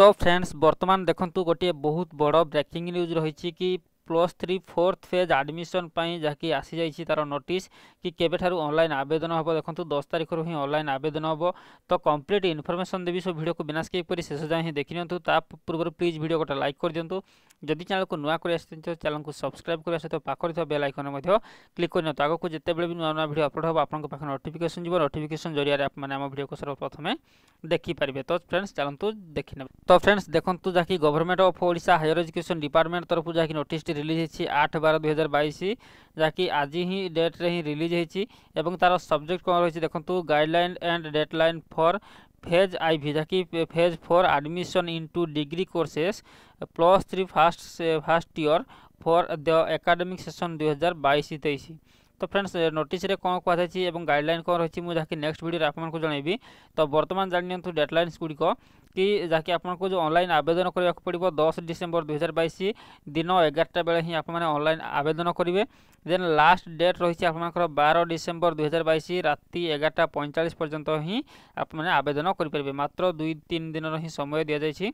তো ফ্রেন্ডস বর্তমান দেখুন গোটিয়ে বহুত বড় ব্রেকিং নিউজ রয়েছে কি plus three fourth phase admission जहाँकि आसी जाइए तार नोट कि केनल आवेदन हम देखो दस तारीख रू अनल आवेदन हम तो कम्प्लीट इनफर्मेशन देवी सब भिडियो को बिना स्कीप कर शेष जाए देखनी पूर्व प्लीज भिडियो गोटे लाइक कर दिखुं जदि चैनल को नुआ कर चैनल को सब्सक्राइब करने सहित पाखे बेल आइकन में क्लिक कर दिखाँ आगे जिते बेल भी नुआ भिड अपलोड हम आप नोटिकेसन जब नोटिकेसन जरिए आम भिडियो को सर्वप्रथमें देखिपारे तो फ्रेंड्स चलते देखने तो फ्रेंड्स देखो जहाँकि गवर्नमेंट अफ ओा हायर एजुकेशन डिपार्टमेंट तरफ जहाँकि नोटिस রিলিজ হয়েছি আট বার দুই হাজার বাইশ যাকি আজি হি ডেট্রে হি রিলিজ হয়েছি এবং তার সবজেক্ট কম রয়েছে দেখুন guideline and deadline for phase I V যাকি phase for admission into degree courses plus three first first year for the academic session দুই হাজার বাইশ তেইশ তো ফ্রেন্ডস নোটিসে কম কুহাই এবং গাইডলাইন কম রয়েছে মুझे নেক্সট ভিডিওরে আপনার জনাইবি তো বর্তমান জানি নিহত ডেটলাইন্স গুড়ি କି ଯାହାକି ଆପଣଙ୍କୁ ଯେଉଁ ଅନଲାଇନ୍ ଆବେଦନ କରିବାକୁ ପଡ଼ିବ ଦଶ ଡିସେମ୍ବର ଦୁଇହଜାର ବାଇଶ ଦିନ ଏଗାରଟା ବେଳେ ହିଁ ଆପଣମାନେ ଅନଲାଇନ୍ ଆବେଦନ କରିବେ ଦେନ୍ ଲାଷ୍ଟ ଡେଟ୍ ରହିଛି ଆପଣଙ୍କର ବାର ଡିସେମ୍ବର ଦୁଇହଜାର ବାଇଶ ରାତି ଏଗାରଟା ପଇଁଚାଳିଶ ପର୍ଯ୍ୟନ୍ତ ହିଁ ଆପଣମାନେ ଆବେଦନ କରିପାରିବେ ମାତ୍ର ଦୁଇ ତିନି ଦିନର ହିଁ ସମୟ ଦିଆଯାଇଛି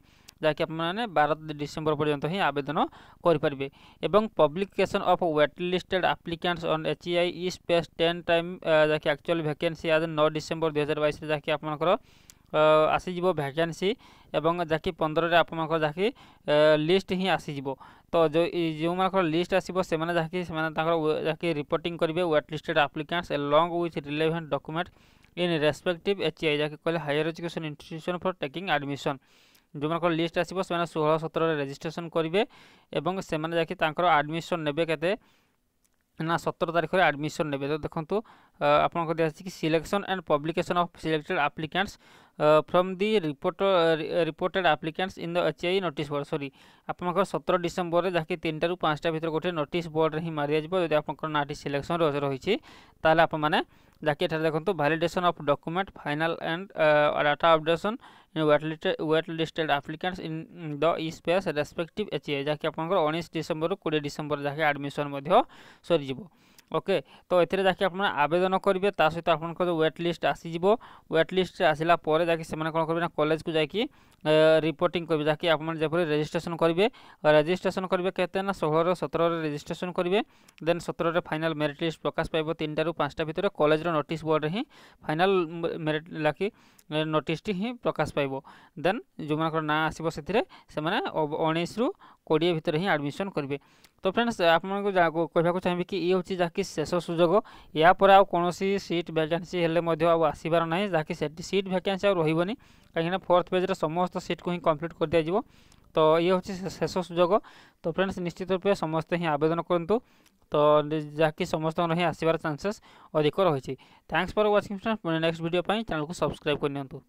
ଯାହାକି ଆପଣମାନେ ବାର ଡିସେମ୍ବର ପର୍ଯ୍ୟନ୍ତ ହିଁ ଆବେଦନ କରିପାରିବେ ଏବଂ publication of wait listed applicants on H I E space ten time ଯାହାକି ଆକ୍ଚୁଆଲି ଭ୍ୟାକେନ୍ସି ଆଜ୍ ନଅ ଡିସେମ୍ବର ଦୁଇହଜାର ବାଇଶରେ ଯାହାକି ଆପଣଙ୍କର ଆସିଯିବ ଭ୍ୟାକାନ୍ସି ଏବଂ ଯାହାକି ପନ୍ଦରରେ ଆପଣଙ୍କର ଯାହାକି ଲିଷ୍ଟ ହିଁ ଆସିଯିବ ତ ଯେଉଁ ଯେଉଁମାନଙ୍କର ଲିଷ୍ଟ ଆସିବ ସେମାନେ ଯାହାକି ସେମାନେ ତାଙ୍କର ଯାହାକି ରିପୋର୍ଟିଂ କରିବେ wait listed applicants long with relevant document in respective H I ଯାହାକି କହିଲେ higher education institution for taking admission ଯେଉଁମାନଙ୍କର ଲିଷ୍ଟ ଆସିବ ସେମାନେ ଷୋହଳ ସତରରେ ରେଜିଷ୍ଟ୍ରେସନ୍ କରିବେ ଏବଂ ସେମାନେ ଯାହାକି ତାଙ୍କର ଆଡ଼ମିସନ୍ ନେବେ କେତେ ନା ସତର ତାରିଖରେ ଆଡ଼ମିସନ୍ ନେବେ ତ ଦେଖନ୍ତୁ ଆପଣଙ୍କ ଦିଆଯାଇଛି କି selection and publication of selected applicants from the report reported applicants in the H I notice board sorry ଆପଣଙ୍କର ସତର ଡିସେମ୍ବରରେ ଯାହାକି ତିନିଟାରୁ ପାଞ୍ଚଟା ଭିତରେ ଗୋଟେ ନୋଟିସ୍ ବୋର୍ଡ଼ରେ ହିଁ ମାରିଦିଆଯିବ ଯଦି ଆପଣଙ୍କର ନାଁଟି ସିଲେକ୍ସନ୍ ରହିଛି ତାହେଲେ ଆପଣମାନେ ଯାହାକି ଏଠାରେ ଦେଖନ୍ତୁ validation of document final and data updation wait listed applicants in the E space respective H A ଯାହାକି ଆପଣଙ୍କର ଉଣେଇଶ ଡିସେମ୍ବରରୁ କୋଡ଼ିଏ ଡିସେମ୍ବର ଯାହାକି ଆଡ଼ମିସନ୍ ମଧ୍ୟ ସରିଯିବ ওকে তো এতে যাকে আপনার আবেদন করবে তা সহ আপনার ওয়েট লিষ্ট আসিযোগ ওয়েট লিষ্ট আসলা পরে যাকে সে কম করবে না কলেজকে যাই রিপোর্টিং করবে যাকে আপনার যেপর রেজিষ্ট্রেসন করবে রেজিষ্ট্রেসন করবে কেতে না ষোহর সতেরের রেজিষ্ট্রেসন করবে দেন সতেরের ফাইনাল মেরিট লিষ্ট প্রকাশ পাইব তিনটার পাঁচটা ভিতরে কলেজর নোটিস বোর্ডে হি ফাইনাল মেরিট লাগি নোটিসটি হি প্রকাশ পাইব দেন যে না আসব সেতিরে সে উনিশ রু কোড়িয়ে ভিতরে হি আডমিশন করবে तो फ्रेंड्स आप कहवाक चाहिए कि ये हूँ जहाँकि शेष सुजोग या पर कौन सीट भैके आसबार ना जहाँकि सीट भैके रही कहीं फोर्थ पेज्रे समस्त सीट को ही कम्प्लीट कर दिजो तो ये हूँ शेष सुजोग तो फ्रेंड्स निश्चित रूप से समस्त ही आवेदन करूँ तो जहाँकि समस्त ही आसवर चान्सेस अधिक रही thanks for watching friends next video channel को सब्सक्राइब करनी